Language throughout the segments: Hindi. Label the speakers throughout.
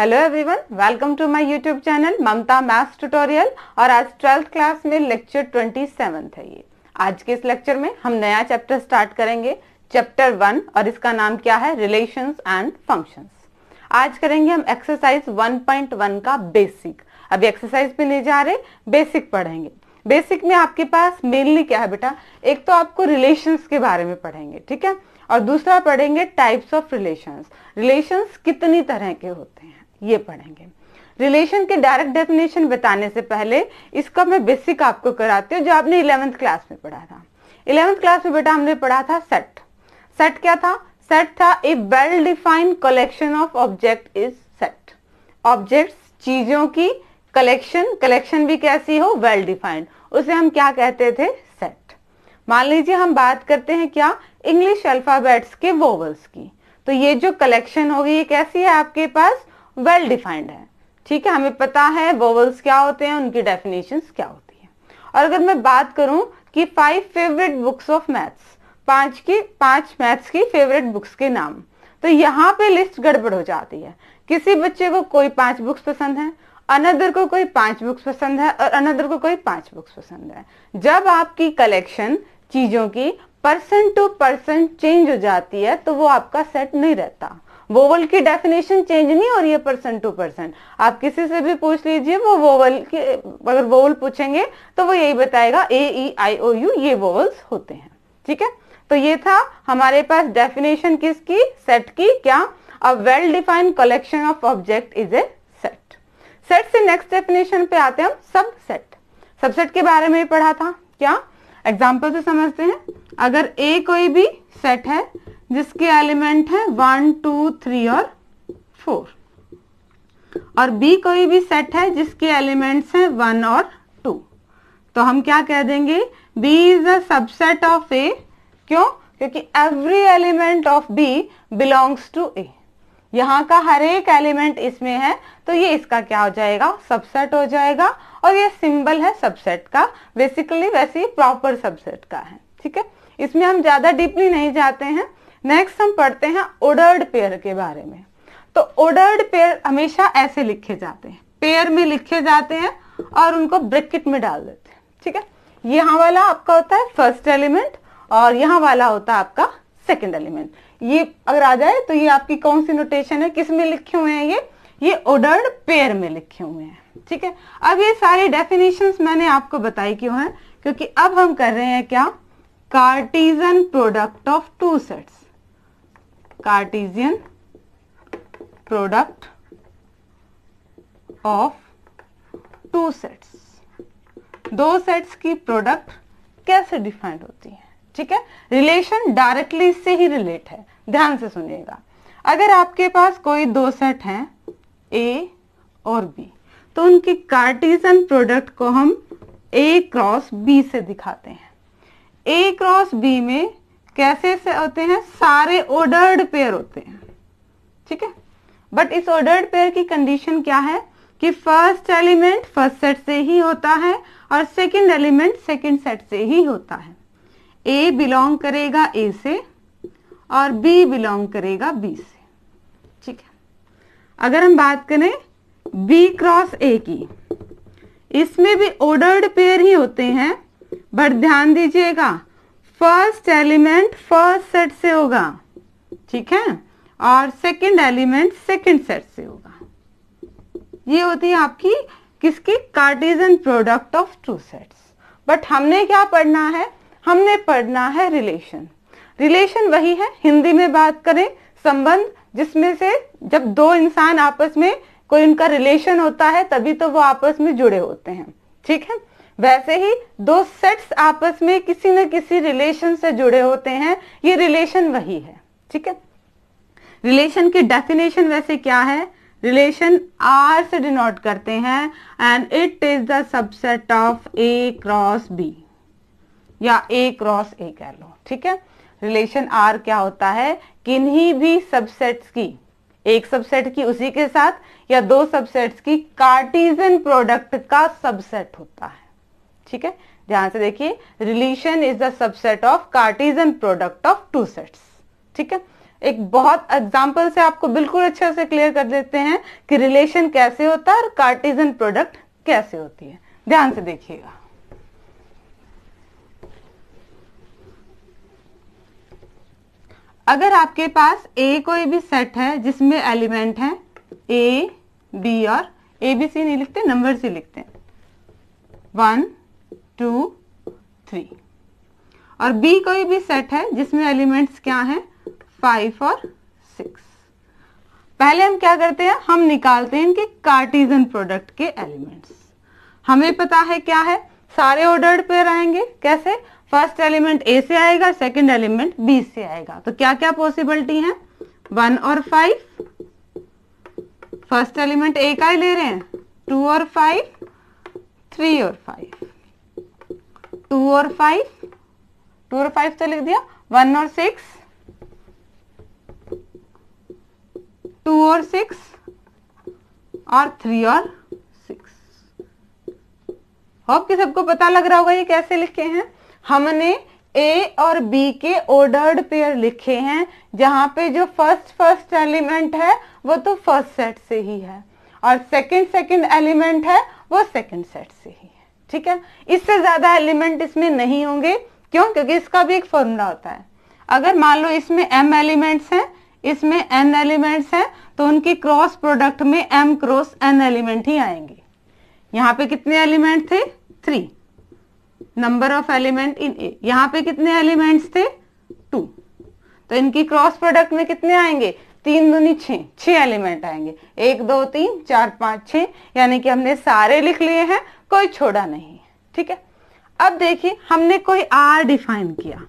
Speaker 1: hello everyone welcome to my YouTube channel Mamta maths tutorial और आज ट्वेल्थ क्लास में लेक्चर ट्वेंटी सेवन है ये आज के इस लेक्चर में हम नया चैप्टर स्टार्ट करेंगे चैप्टर वन और इसका नाम क्या है रिलेशंस एंड फंक्शंस आज करेंगे हम एक्सरसाइज 1.1 का बेसिक अभी एक्सरसाइज पे नहीं जा रहे बेसिक पढ़ेंगे बेसिक में आपके पास मेनली क्या है बेटा एक तो आपको रिलेशंस के बारे में पढ़ेंगे ठीक है और दूसरा पढ़ेंगे टाइप्स ऑफ रिलेशंस रिलेशंस कितनी तरह के होते हैं ये पढ़ेंगे रिलेशन के डायरेक्ट डेफिनेशन बताने से पहले इसका मैं बेसिक आपको कराती हूँ जो आपने इलेवेंथ क्लास में पढ़ा था इलेवेंथ क्लास में बेटा हमने पढ़ा था सेट सेट क्या था सेट था a well defined collection of object is set object चीजों की कलेक्शन कलेक्शन भी कैसी हो वेल well डिफाइंड उसे हम क्या कहते थे सेट मान लीजिए हम बात करते हैं क्या इंग्लिश अल्फाबेट्स के वोवल्स की तो ये जो कलेक्शन होगी ये कैसी है आपके पास वेल well डिफाइंड है ठीक है हमें पता है वोवल्स क्या होते हैं उनकी डेफिनेशन क्या होती है और अगर मैं बात करूं कि five favourite books of maths पांच की पांच मैथ्स की फेवरेट बुक्स के नाम तो यहाँ पे लिस्ट गड़बड़ हो जाती है किसी बच्चे को कोई पांच बुक्स पसंद है अनदर को कोई पांच बुक्स पसंद है और अनदर को कोई पांच बुक्स पसंद है जब आपकी कलेक्शन चीजों की पर्सन टू पर्सन चेंज हो जाती है तो वो आपका सेट नहीं रहता वोवल की डेफिनेशन चेंज नहीं हो रही है पर्सन टू पर्सन आप किसी से भी पूछ लीजिए वो वोवल के अगर वोवल पूछेंगे तो वो यही बताएगा ए ई आई ओ यू ये वोवल्स होते हैं ठीक है तो ये था हमारे पास डेफिनेशन किसकी सेट की क्या a well defined collection of object is a set set से नेक्स्ट डेफिनेशन पे आते हैं हम सबसेट सबसेट के बारे में पढ़ा था क्या एग्जाम्पल से समझते हैं अगर ए कोई भी सेट है जिसके एलिमेंट है वन टू थ्री और फोर और बी कोई भी सेट है जिसके एलिमेंट्स हैं वन और टू तो हम क्या कह देंगे B is a subset of A क्यों क्योंकि every element of B belongs to A यहाँ का हर एक एलिमेंट इसमें है तो ये इसका क्या हो जाएगा सबसेट हो जाएगा और ये सिंबल है सबसेट का बेसिकली वैसे ही प्रॉपर सबसेट का है ठीक है इसमें हम ज्यादा डीपली नहीं जाते हैं नेक्स्ट हम पढ़ते हैं ओडर्ड पेयर के बारे में तो ओडर्ड पेयर हमेशा ऐसे लिखे जाते हैं पेयर में लिखे जाते हैं और उनको ब्रेकिट में डाल देते हैं ठीक है यहाँ वाला आपका होता है फर्स्ट एलिमेंट और यहाँ वाला होता है आपका सेकेंड एलिमेंट ये अगर आ जाए तो ये आपकी कौन सी नोटेशन है किस में लिखे हुए हैं ये ये ओडर्ड पेयर में लिखे हुए हैं ठीक है अब ये सारी डेफिनेशंस मैंने आपको बताई क्यों है क्योंकि अब हम कर रहे हैं क्या Cartesian product of two sets Cartesian product of two sets दो सेट्स की प्रोडक्ट कैसे डिफाइंड होती है ठीक है रिलेशन डायरेक्टली इससे ही रिलेट है ध्यान से सुनिएगा अगर आपके पास कोई दो सेट हैं ए और बी तो उनकी कार्टिजन प्रोडक्ट को हम ए क्रॉस बी से दिखाते हैं ए क्रॉस बी में कैसे से होते हैं सारे ऑर्डर्ड पेयर होते हैं ठीक है बट इस ऑर्डर्ड पेयर की कंडीशन क्या है कि फर्स्ट एलिमेंट फर्स्ट सेट से ही होता है और सेकंड एलिमेंट सेकंड सेट से ही होता है ए बिलोंग करेगा ए से और बी बिलोंग करेगा बी से ठीक है अगर हम बात करें बी क्रॉस ए की इसमें भी ऑर्डर्ड पेयर ही होते हैं बट ध्यान दीजिएगा फर्स्ट एलिमेंट फर्स्ट सेट से होगा ठीक है और सेकंड एलिमेंट सेकंड सेट से होगा ये होती है आपकी किसकी Cartesian product of two sets but हमने क्या पढ़ना है हमने पढ़ना है रिलेशन रिलेशन वही है हिंदी में बात करें संबंध जिसमें से जब दो इंसान आपस में कोई उनका रिलेशन होता है तभी तो वो आपस में जुड़े होते हैं ठीक है वैसे ही दो सेट्स आपस में किसी न किसी रिलेशन से जुड़े होते हैं ये रिलेशन वही है ठीक है रिलेशन की डेफिनेशन वैसे क्या है रिलेशन आर से डिनोट करते हैं and it is the subset of A cross B या ए क्रॉस ए कह लो ठीक है रिलेशन आर क्या होता है किन्हीं भी सबसेट्स की एक सबसेट की उसी के साथ या दो सबसेट्स की कार्टिजन प्रोडक्ट का सबसेट होता है ठीक है ध्यान से देखिए relation is the subset of Cartesian product of two sets ठीक है एक बहुत एग्जाम्पल से आपको बिल्कुल अच्छे से क्लियर कर देते हैं कि रिलेशन कैसे होता है और कार्टिजन प्रोडक्ट कैसे होती है ध्यान से देखिएगा अगर आपके पास ए कोई भी सेट है जिसमें एलिमेंट है ए बी और ए बी सी नहीं लिखते नंबर से लिखते हैं वन टू थ्री और बी कोई भी सेट है जिसमें एलिमेंट्स क्या हैं फाइव और सिक्स पहले हम क्या करते हैं हम निकालते हैं इनके कार्टिजन प्रोडक्ट के एलिमेंट्स हमें पता है क्या है सारे ऑर्डर्ड पे आएंगे कैसे फर्स्ट एलिमेंट ए से आएगा सेकेंड एलिमेंट बी से आएगा तो क्या क्या पॉसिबिलिटी है वन और फाइव फर्स्ट एलिमेंट ए का ही ले रहे हैं टू और फाइव थ्री और फाइव टू और फाइव टू और फाइव तो लिख दिया वन और सिक्स टू और सिक्स और थ्री और सिक्स होप कि सबको पता लग रहा होगा ये कैसे लिखे हैं हमने ए और बी के ऑर्डर्ड पेयर लिखे हैं जहां पे जो फर्स्ट फर्स्ट एलिमेंट है वो तो फर्स्ट सेट से ही है और सेकंड सेकंड एलिमेंट है वो सेकंड सेट से ही है ठीक है इससे ज़्यादा एलिमेंट इसमें नहीं होंगे क्यों क्योंकि इसका भी एक फॉर्मूला होता है अगर मान लो इसमें एम एलिमेंट्स हैं इसमें एन एलिमेंट्स हैं तो उनके क्रॉस प्रोडक्ट में एम क्रॉस एन एलिमेंट ही आएंगे यहाँ पे कितने एलिमेंट थे three number of element in A यहां पे कितने एलिमेंट्स थे टू तो इनकी क्रॉस प्रोडक्ट में कितने आएंगे तीन दूनी छः छः एलिमेंट आएंगे एक दो तीन चार पांच छ यानी कि हमने सारे लिख लिए हैं कोई छोड़ा नहीं ठीक है अब देखिए हमने कोई आर डिफाइन किया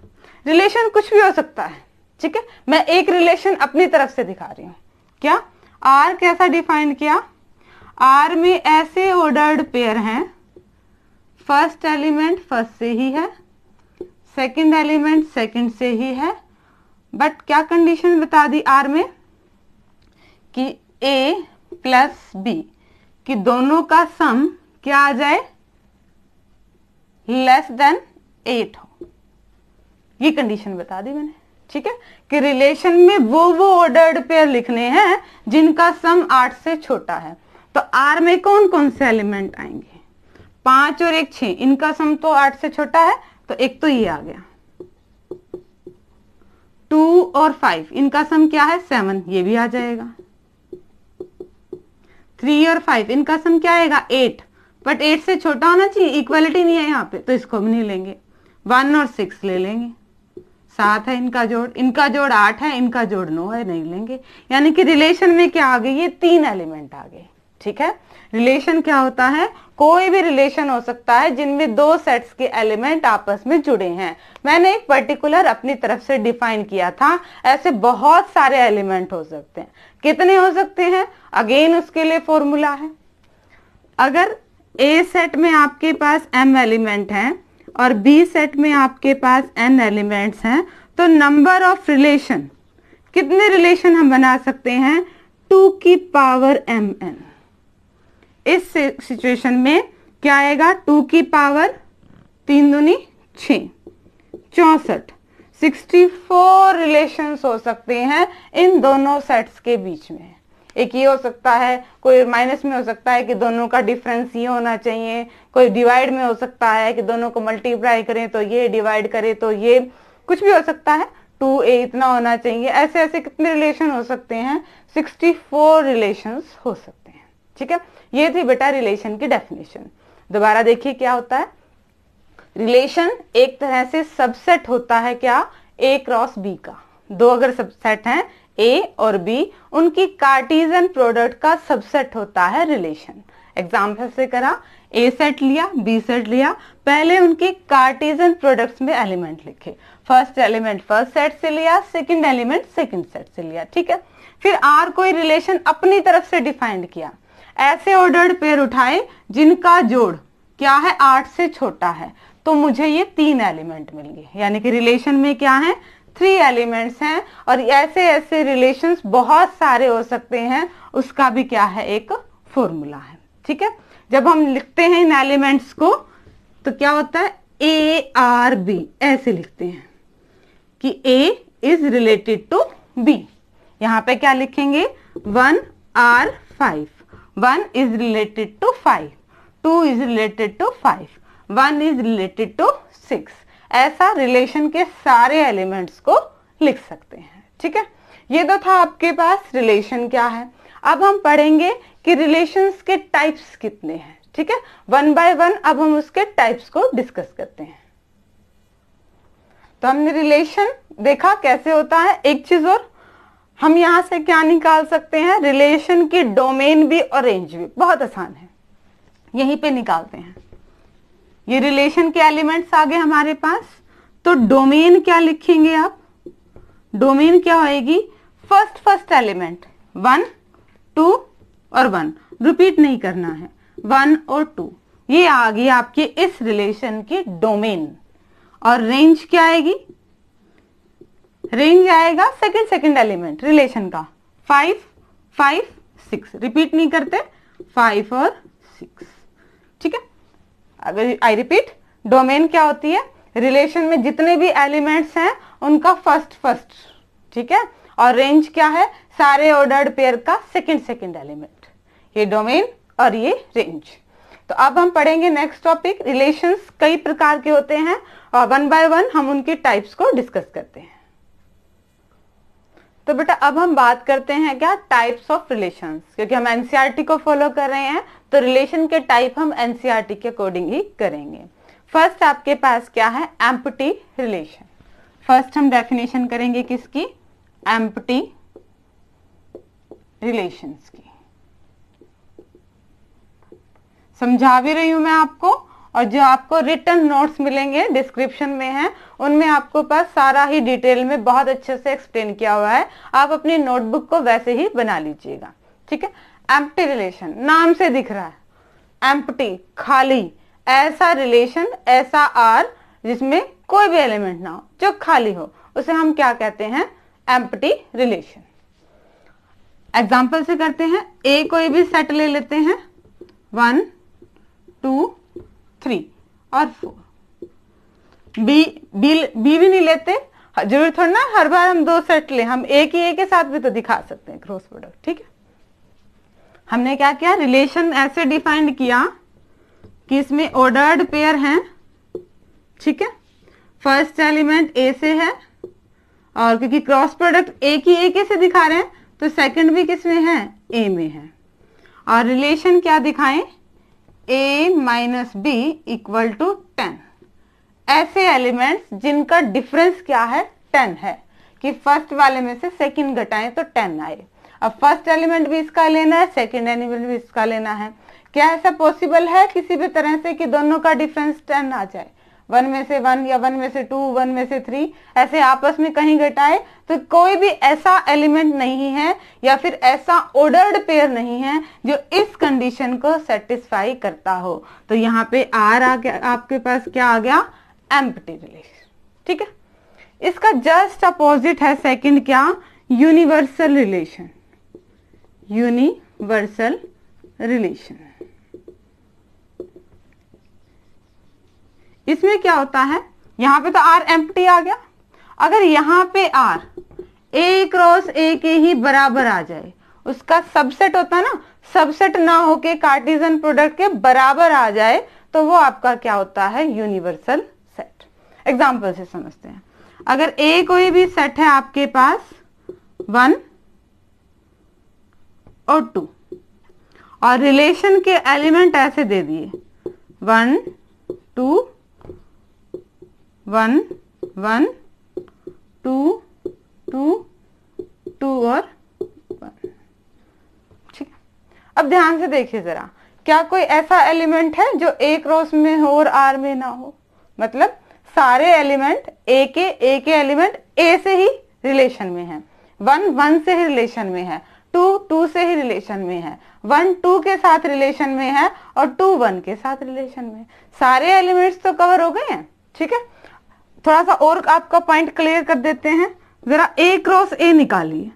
Speaker 1: रिलेशन कुछ भी हो सकता है ठीक है मैं एक रिलेशन अपनी तरफ से दिखा रही हूं क्या आर कैसा डिफाइन किया आर में ऐसे ऑर्डर्ड पेयर हैं फर्स्ट एलिमेंट फर्स्ट से ही है सेकंड एलिमेंट सेकंड से ही है बट क्या कंडीशन बता दी आर में कि ए प्लस बी कि दोनों का सम क्या आ जाए लेस देन एट हो ये कंडीशन बता दी मैंने ठीक है कि रिलेशन में वो वो ऑर्डर्ड पेयर लिखने हैं जिनका सम आठ से छोटा है तो आर में कौन कौन से एलिमेंट आएंगे पांच और एक छ इनका सम तो आठ से छोटा है तो एक तो ये आ गया टू और फाइव इनका सम क्या है सेवन ये भी आ जाएगा थ्री और फाइव इनका सम क्या आएगा एट बट एट से छोटा होना चाहिए इक्वालिटी नहीं है यहाँ पे तो इसको भी नहीं लेंगे वन और सिक्स ले लेंगे सात है इनका जोड़ इनका जोड़ आठ है इनका जोड़ नौ है नहीं लेंगे यानी कि रिलेशन में क्या आ गई ये तीन एलिमेंट आ गए ठीक है रिलेशन क्या होता है कोई भी रिलेशन हो सकता है जिनमें दो सेट्स के एलिमेंट आपस में जुड़े हैं मैंने एक पर्टिकुलर अपनी तरफ से डिफाइन किया था ऐसे बहुत सारे एलिमेंट हो सकते हैं कितने हो सकते हैं अगेन उसके लिए फॉर्मूला है अगर ए सेट में आपके पास एम एलिमेंट है और बी सेट में आपके पास एन एलिमेंट्स हैं तो नंबर ऑफ रिलेशन कितने रिलेशन हम बना सकते हैं टू की पावर एम एन इस सिचुएशन में क्या आएगा टू की पावर तीन दुनी छ चौसठ सिक्सटी फोर रिलेशन हो सकते हैं इन दोनों सेट्स के बीच में एक ये हो सकता है कोई माइनस में हो सकता है कि दोनों का डिफरेंस ये होना चाहिए कोई डिवाइड में हो सकता है कि दोनों को मल्टीप्लाई करें तो ये डिवाइड करें तो ये कुछ भी हो सकता है टू ए इतना होना चाहिए ऐसे ऐसे कितने रिलेशन हो सकते हैं सिक्सटी फोर रिलेशन हो सकते हैं ठीक है ये थी बेटा रिलेशन की डेफिनेशन दोबारा देखिए क्या होता है रिलेशन एक तरह से सबसेट होता है क्या ए क्रॉस बी का दो अगर सबसेट हैं ए और बी उनकी कार्टिजन प्रोडक्ट का सबसेट होता है रिलेशन एग्जाम्पल से करा ए सेट लिया बी सेट लिया पहले उनके कार्टिजन प्रोडक्ट्स में एलिमेंट लिखे फर्स्ट एलिमेंट फर्स्ट सेट से लिया सेकंड एलिमेंट सेकंड सेट से लिया ठीक है फिर आर कोई रिलेशन अपनी तरफ से डिफाइंड किया ऐसे ऑर्डर्ड पेयर उठाए जिनका जोड़ क्या है आठ से छोटा है तो मुझे ये तीन एलिमेंट मिल गए यानी कि रिलेशन में क्या है थ्री एलिमेंट्स हैं और ऐसे ऐसे रिलेशंस बहुत सारे हो सकते हैं उसका भी क्या है एक फॉर्मूला है ठीक है जब हम लिखते हैं इन एलिमेंट्स को तो क्या होता है ए आर बी ऐसे लिखते हैं कि A is related to B यहाँ पे क्या लिखेंगे one R five one is related to five two is related to five one is related to six ऐसा रिलेशन के सारे एलिमेंट्स को लिख सकते हैं ठीक है ये तो था आपके पास रिलेशन क्या है अब हम पढ़ेंगे कि रिलेशंस के टाइप्स कितने हैं ठीक है वन बाय वन अब हम उसके टाइप्स को डिस्कस करते हैं तो हमने रिलेशन देखा कैसे होता है एक चीज और हम यहां से क्या निकाल सकते हैं रिलेशन की डोमेन भी और रेंज भी बहुत आसान है यहीं पे निकालते हैं ये रिलेशन के एलिमेंट्स आ गए हमारे पास तो डोमेन क्या लिखेंगे आप डोमेन क्या होएगी first first element one two और वन रिपीट नहीं करना है वन और टू ये आ गई आपके इस रिलेशन की डोमेन और रेंज क्या आएगी रेंज आएगा सेकंड सेकंड एलिमेंट रिलेशन का फाइव फाइव सिक्स रिपीट नहीं करते फाइव और सिक्स ठीक है अगर आई रिपीट डोमेन क्या होती है रिलेशन में जितने भी एलिमेंट्स हैं उनका फर्स्ट फर्स्ट ठीक है और रेंज क्या है सारे ऑर्डर्ड पेयर का सेकंड सेकंड एलिमेंट ये डोमेन और ये रेंज तो अब हम पढ़ेंगे नेक्स्ट टॉपिक रिलेशंस कई प्रकार के होते हैं और वन बाय वन हम उनके टाइप्स को डिस्कस करते हैं तो बेटा अब हम बात करते हैं क्या टाइप्स ऑफ रिलेशन क्योंकि हम एनसीआर e को फॉलो कर रहे हैं तो रिलेशन के टाइप हम एनसीआर e के अकॉर्डिंग ही करेंगे फर्स्ट आपके पास क्या है एम्पटी रिलेशन फर्स्ट हम डेफिनेशन करेंगे किसकी एम्पटी रिलेशंस की समझा भी रही हूं मैं आपको और जो आपको रिटर्न नोट्स मिलेंगे डिस्क्रिप्शन में हैं उनमें आपको पास सारा ही डिटेल में बहुत अच्छे से एक्सप्लेन किया हुआ है आप अपनी नोटबुक को वैसे ही बना लीजिएगा ठीक है एम्प्टी रिलेशन नाम से दिख रहा है एम्प्टी खाली ऐसा रिलेशन ऐसा आर जिसमें कोई भी एलिमेंट ना हो जो खाली हो उसे हम क्या कहते हैं एम्प्टी रिलेशन एग्जाम्पल से करते हैं ए कोई भी सेट ले लेते हैं वन टू थ्री और फोर बी बी बी भी नहीं लेते जरूरी थोड़ा ना हर बार हम दो सेट ले हम एक ही ए के साथ भी तो दिखा सकते हैं क्रॉस प्रोडक्ट ठीक है हमने क्या किया रिलेशन ऐसे डिफाइंड किया कि इसमें ऑर्डर्ड पेयर हैं ठीक है फर्स्ट एलिमेंट ए से है और क्योंकि क्रॉस प्रोडक्ट एक ही ए के से दिखा रहे हैं तो सेकंड भी किसमें है ए में है और रिलेशन क्या दिखाएं A minus B equal to ten ऐसे एलिमेंट्स जिनका डिफरेंस क्या है टेन है कि फर्स्ट वाले में से सेकंड घटाएं तो टेन आए अब फर्स्ट एलिमेंट भी इसका लेना है सेकंड एलिमेंट भी इसका लेना है क्या ऐसा पॉसिबल है किसी भी तरह से कि दोनों का डिफरेंस टेन आ जाए वन में से वन या वन में से टू वन में से थ्री ऐसे आपस में कहीं घटाए तो कोई भी ऐसा एलिमेंट नहीं है या फिर ऐसा ऑर्डर्ड पेयर नहीं है जो इस कंडीशन को सेटिस्फाई करता हो तो यहाँ पे आर आ गया आपके पास क्या आ गया एम्पटी रिलेशन ठीक है इसका जस्ट अपोजिट है सेकंड क्या यूनिवर्सल रिलेशन यूनिवर्सल रिलेशन इसमें क्या होता है यहां पे तो आर एम आ गया अगर यहां पे आर ए क्रॉस ए के ही बराबर आ जाए उसका सबसेट होता है ना सबसेट ना होके कार्टिजन प्रोडक्ट के बराबर आ जाए तो वो आपका क्या होता है यूनिवर्सल सेट एग्जाम्पल से समझते हैं अगर ए कोई भी सेट है आपके पास वन और टू और रिलेशन के एलिमेंट ऐसे दे दिए one two one one two two two और ठीक अब ध्यान से देखिए जरा क्या कोई ऐसा एलिमेंट है जो ए क्रॉस में हो और आर में ना हो मतलब सारे एलिमेंट ए के ए के एलिमेंट ए से ही रिलेशन में है वन वन से ही रिलेशन में है टू टू से ही रिलेशन में है वन टू के साथ रिलेशन में है और टू वन के साथ रिलेशन में सारे एलिमेंट्स तो कवर हो गए हैं ठीक है थोड़ा सा और आपका पॉइंट क्लियर कर देते हैं जरा ए क्रॉस ए निकालिए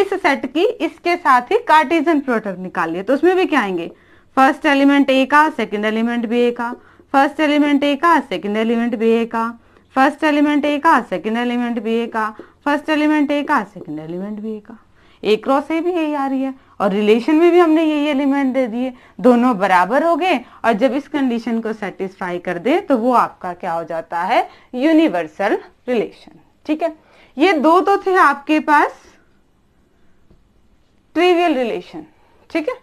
Speaker 1: इस सेट की इसके साथ ही कार्टिजन प्रोडक्ट निकालिए तो उसमें भी क्या आएंगे फर्स्ट एलिमेंट ए का सेकंड एलिमेंट बी ए का फर्स्ट एलिमेंट ए का सेकंड एलिमेंट बी ए का फर्स्ट एलिमेंट ए का सेकंड एलिमेंट बी ए का फर्स्ट एलिमेंट ए का सेकंड एलिमेंट बी ए का ए क्रॉस ए भी यही आ रही है और रिलेशन में भी हमने यही एलिमेंट दे दिए दोनों बराबर हो गए और जब इस कंडीशन को सेटिस्फाई कर दे तो वो आपका क्या हो जाता है यूनिवर्सल रिलेशन ठीक है ये दो तो थे आपके पास ट्रिवियल रिलेशन ठीक है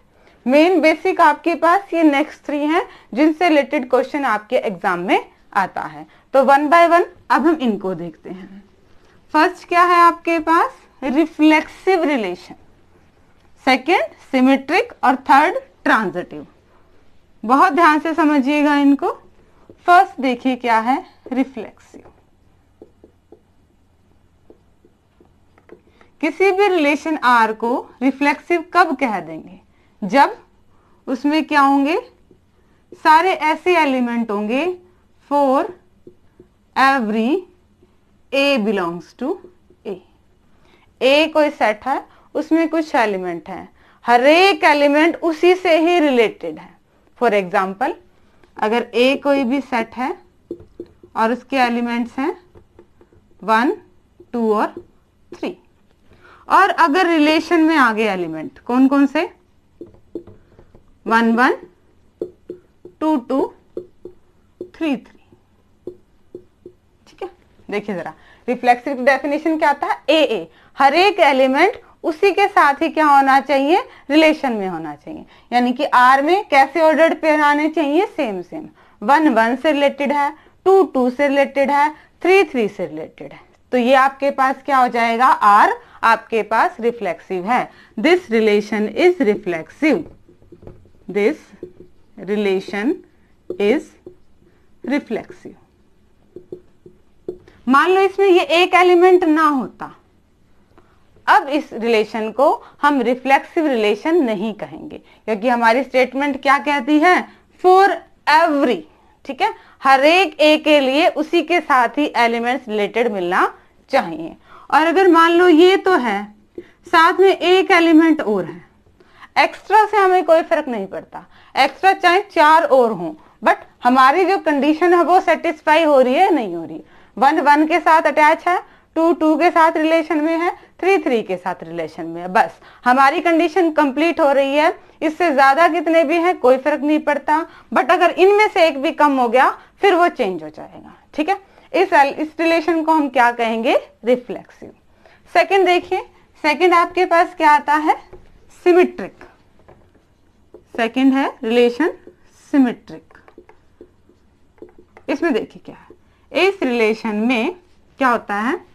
Speaker 1: मेन बेसिक आपके पास ये नेक्स्ट थ्री हैं जिनसे रिलेटेड क्वेश्चन आपके एग्जाम में आता है तो वन बाय वन अब हम इनको देखते हैं फर्स्ट क्या है आपके पास रिफ्लेक्सिव रिलेशन सेकेंड सिमेट्रिक और थर्ड ट्रांजिटिव बहुत ध्यान से समझिएगा इनको फर्स्ट देखिए क्या है रिफ्लेक्सिव किसी भी रिलेशन आर को रिफ्लेक्सिव कब कह देंगे जब उसमें क्या होंगे सारे ऐसे एलिमेंट होंगे for every A belongs to A A कोई सेट है उसमें कुछ एलिमेंट हैं हर एक एलिमेंट उसी से ही रिलेटेड है फॉर एग्जाम्पल अगर ए कोई भी सेट है और उसके एलिमेंट्स हैं वन टू और थ्री और अगर रिलेशन में आ गए एलिमेंट कौन कौन से one one two two three three ठीक है देखिए जरा रिफ्लेक्सिव डेफिनेशन क्या आता है ए ए हर एक एलिमेंट उसी के साथ ही क्या होना चाहिए रिलेशन में होना चाहिए यानी कि आर में कैसे ऑर्डर्ड पेयर आने चाहिए सेम सेम वन वन से रिलेटेड है टू टू से रिलेटेड है थ्री थ्री से रिलेटेड है तो ये आपके पास क्या हो जाएगा आर आपके पास रिफ्लेक्सिव है this relation is reflexive this relation is reflexive मान लो इसमें ये एक एलिमेंट ना होता अब इस रिलेशन को हम रिफ्लेक्सिव रिलेशन नहीं कहेंगे क्योंकि हमारी स्टेटमेंट क्या कहती है फॉर एवरी ठीक है हर एक ए के लिए उसी के साथ ही एलिमेंट्स रिलेटेड मिलना चाहिए और अगर मान लो ये तो है साथ में एक एलिमेंट और है एक्स्ट्रा से हमें कोई फर्क नहीं पड़ता एक्स्ट्रा चाहे चार और हो बट हमारी जो कंडीशन है वो सेटिस्फाई हो रही है नहीं हो रही वन वन के साथ अटैच है टू टू के साथ रिलेशन में है थ्री थ्री के साथ रिलेशन में है बस हमारी कंडीशन कंप्लीट हो रही है इससे ज्यादा कितने भी हैं कोई फर्क नहीं पड़ता बट अगर इनमें से एक भी कम हो गया फिर वो चेंज हो जाएगा ठीक है इस इस रिलेशन को हम क्या कहेंगे रिफ्लेक्सिव सेकेंड देखिए सेकेंड आपके पास क्या आता है सिमिट्रिक सेकेंड है रिलेशन सिमिट्रिक इसमें देखिए क्या है इस रिलेशन में क्या होता है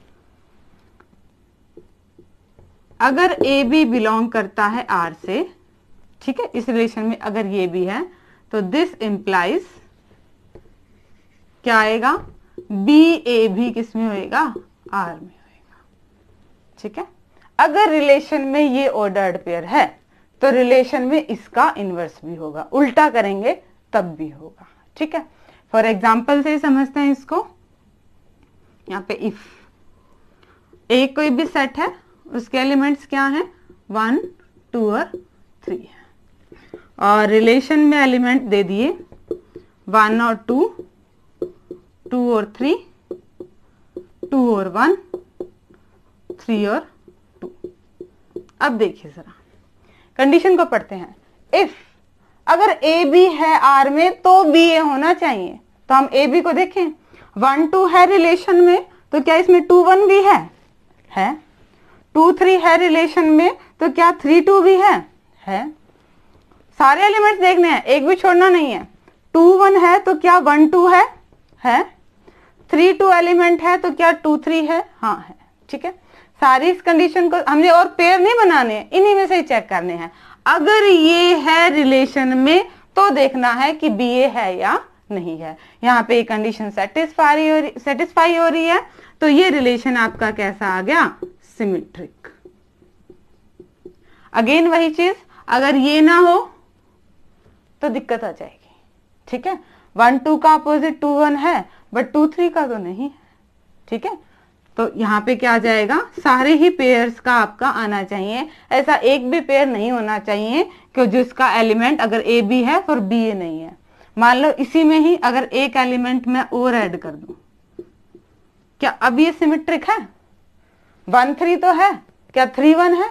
Speaker 1: अगर ए बी बिलोंग करता है आर से ठीक है इस रिलेशन में अगर ये भी है तो दिस इंप्लाइज क्या आएगा बी ए भी किस में होएगा आर में होएगा ठीक है अगर रिलेशन में ये ऑर्डर्ड पेयर है तो रिलेशन में इसका इन्वर्स भी होगा उल्टा करेंगे तब भी होगा ठीक है फॉर एग्जाम्पल से समझते हैं इसको यहां पे इफ ए कोई भी सेट है उसके एलिमेंट्स क्या हैं वन टू और थ्री और रिलेशन में एलिमेंट दे दिए वन और टू टू और थ्री टू और वन थ्री और टू अब देखिए जरा कंडीशन को पढ़ते हैं इफ अगर ए बी है आर में तो बी ए होना चाहिए तो हम ए बी को देखें वन टू है रिलेशन में तो क्या इसमें टू वन भी है है टू थ्री है रिलेशन में तो क्या थ्री टू भी है है सारे एलिमेंट्स देखने हैं एक भी छोड़ना नहीं है टू वन है तो क्या वन टू है है थ्री टू एलिमेंट है तो क्या टू थ्री है हाँ है ठीक है सारी इस कंडीशन को हमने और पेयर नहीं बनाने इन्हीं में से ही चेक करने हैं अगर ये है रिलेशन में तो देखना है कि बी ए है या नहीं है यहाँ पे कंडीशन सेटिस्फाई हो रही सेटिस्फाई हो रही है तो ये रिलेशन आपका कैसा आ गया सिमेट्रिक अगेन वही चीज अगर ये ना हो तो दिक्कत आ जाएगी ठीक है वन टू का अपोजिट टू वन है बट टू थ्री का तो नहीं है ठीक है तो यहाँ पे क्या आ जाएगा सारे ही पेयर्स का आपका आना चाहिए ऐसा एक भी पेयर नहीं होना चाहिए कि जिसका एलिमेंट अगर ए बी है और बी ए नहीं है मान लो इसी में ही अगर एक एलिमेंट मैं और ऐड कर दू क्या अब ये सिमेट्रिक है वन थ्री तो है क्या थ्री वन है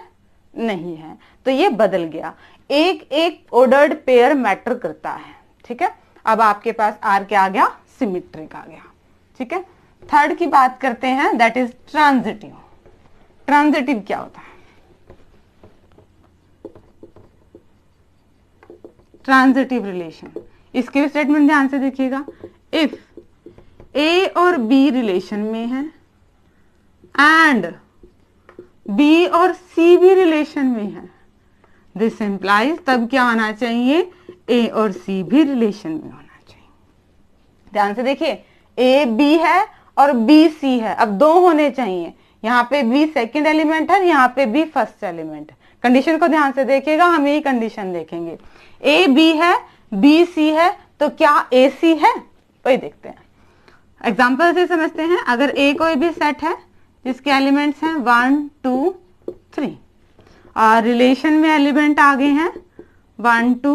Speaker 1: नहीं है तो ये बदल गया एक एक ऑर्डर्ड पेयर मैटर करता है ठीक है अब आपके पास आर क्या आ गया सिमिट्रिक आ गया ठीक है थर्ड की बात करते हैं दैट इज ट्रांजिटिव ट्रांजिटिव क्या होता है ट्रांजिटिव रिलेशन इसके भी स्टेटमेंट ध्यान से देखिएगा इफ ए और बी रिलेशन में है एंड बी और सी भी रिलेशन में है दिस एम्प्लाइज तब क्या होना चाहिए ए और सी भी रिलेशन में होना चाहिए ध्यान से देखिए ए बी है और बी सी है अब दो होने चाहिए यहाँ पे बी सेकेंड एलिमेंट है यहाँ पे बी फर्स्ट एलिमेंट है कंडीशन को ध्यान से देखिएगा हम यही कंडीशन देखेंगे ए बी है बी सी है तो क्या ए सी है वही देखते हैं एग्जाम्पल से समझते हैं अगर ए कोई भी सेट है इसके एलिमेंट्स हैं वन टू थ्री और रिलेशन में एलिमेंट आ गए हैं one two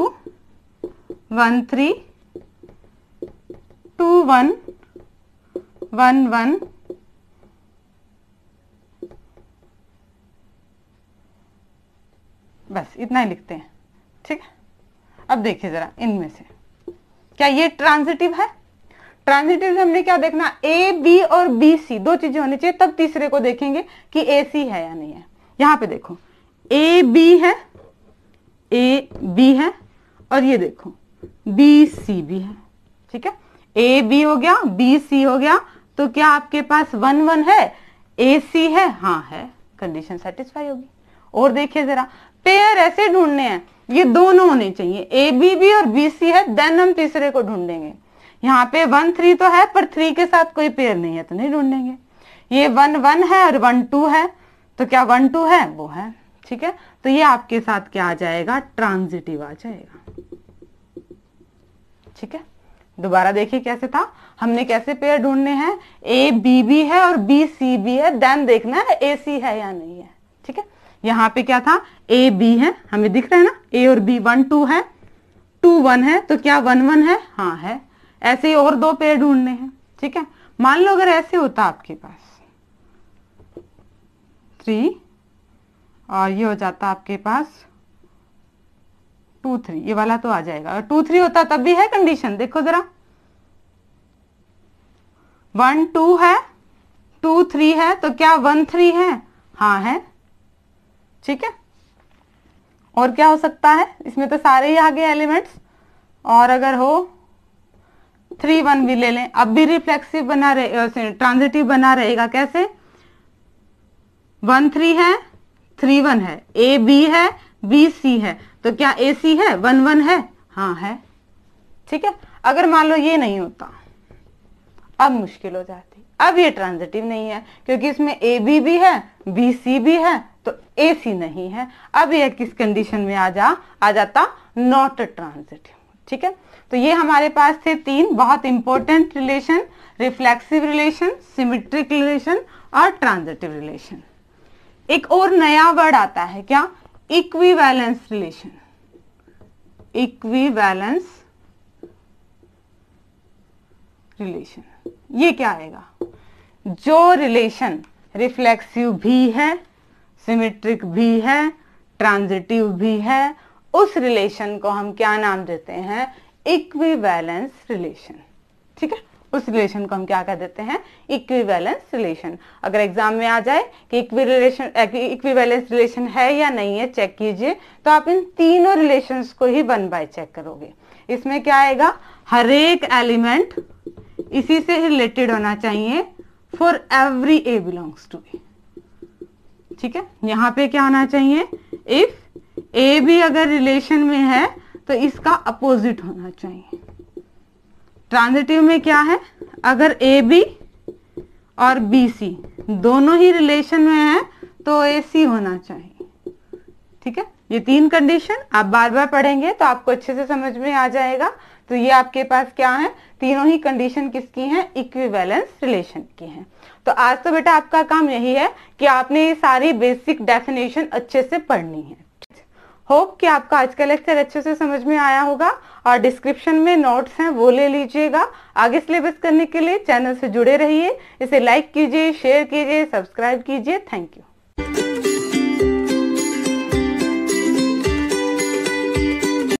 Speaker 1: one three two one one one बस इतना ही लिखते हैं ठीक है अब देखिए ज़रा इनमें से क्या ये ट्रांजिटिव है ट्रांजिटिव हमने क्या देखना ए बी और बी सी दो चीजें होनी चाहिए तब तीसरे को देखेंगे कि ए सी है या नहीं है यहां पे देखो ए बी है ए बी है और ये देखो बी सी भी है ठीक है ए बी हो गया बी सी हो गया तो क्या आपके पास वन वन है ए सी है हाँ है कंडीशन सेटिस्फाई होगी और देखिए जरा पेयर ऐसे ढूंढने हैं ये दोनों होने चाहिए ए बी भी और बी सी है देन हम तीसरे को ढूंढेंगे यहाँ पे वन थ्री तो है पर थ्री के साथ कोई पेयर नहीं है तो नहीं ढूंढेंगे ये वन वन है और वन टू है तो क्या वन टू है वो है ठीक है तो ये आपके साथ क्या आ जाएगा ट्रांजिटिव आ जाएगा ठीक है दोबारा देखिए कैसे था हमने कैसे पेयर ढूंढने हैं ए बी बी है और बी सी बी है देन देखना है ए सी है या नहीं है ठीक है यहाँ पे क्या था ए बी है हमें दिख रहा है ना ए और बी वन टू है टू वन है तो क्या वन वन है हाँ है ऐसे ही और दो पेड़ ढूंढने हैं ठीक है मान लो अगर ऐसे होता आपके पास थ्री और ये हो जाता आपके पास टू थ्री ये वाला तो आ जाएगा और टू थ्री होता तब भी है कंडीशन देखो जरा वन टू है टू थ्री है तो क्या वन थ्री है हा है ठीक है और क्या हो सकता है इसमें तो सारे ही आ गए एलिमेंट्स और अगर हो थ्री वन भी ले लें अब भी रिफ्लेक्सिव बना रहे ट्रांजिटिव बना रहेगा कैसे वन थ्री है थ्री वन है ए बी है बी सी है तो क्या ए सी है वन वन है हाँ है ठीक है अगर मान लो ये नहीं होता अब मुश्किल हो जाती अब ये ट्रांजिटिव नहीं है क्योंकि इसमें ए बी भी है बी सी भी है तो ए सी नहीं है अब यह किस कंडीशन में आ जा आ जाता नॉट ट्रांजिटिव ठीक है तो ये हमारे पास थे तीन बहुत important relation reflexive relation symmetric relation और ट्रांजिटिव रिलेशन एक और नया वर्ड आता है क्या इक्विवेलेंस रिलेशन इक्विवेलेंस रिलेशन ये क्या आएगा जो रिलेशन रिफ्लेक्सिव भी है सिमेट्रिक भी है ट्रांजिटिव भी है उस रिलेशन को हम क्या नाम देते हैं इक्विवेलेंस रिलेशन ठीक है उस रिलेशन को हम क्या कह देते हैं इक्विवेलेंस रिलेशन अगर एग्जाम में आ जाए कि इक्विवेलेंस रिलेशन है या नहीं है चेक कीजिए तो आप इन तीनों रिलेशंस को ही वन बाय चेक करोगे इसमें क्या आएगा हर एक एलिमेंट इसी से रिलेटेड होना चाहिए for every A belongs to A ठीक है यहां पे क्या होना चाहिए इफ ए भी अगर रिलेशन में है तो इसका अपोजिट होना चाहिए ट्रांजिटिव में क्या है अगर ए बी और बी सी दोनों ही रिलेशन में है तो ए सी होना चाहिए ठीक है ये तीन कंडीशन आप बार बार पढ़ेंगे तो आपको अच्छे से समझ में आ जाएगा तो ये आपके पास क्या है तीनों ही कंडीशन किसकी हैं इक्विवेलेंस रिलेशन की हैं तो आज तो बेटा आपका काम यही है कि आपने ये सारी बेसिक डेफिनेशन अच्छे से पढ़नी है होप कि आपका आज का लेक्चर अच्छे से समझ में आया होगा और डिस्क्रिप्शन में नोट्स हैं वो ले लीजिएगा आगे सिलेबस करने के लिए चैनल से जुड़े रहिए इसे लाइक कीजिए शेयर कीजिए सब्सक्राइब कीजिए थैंक यू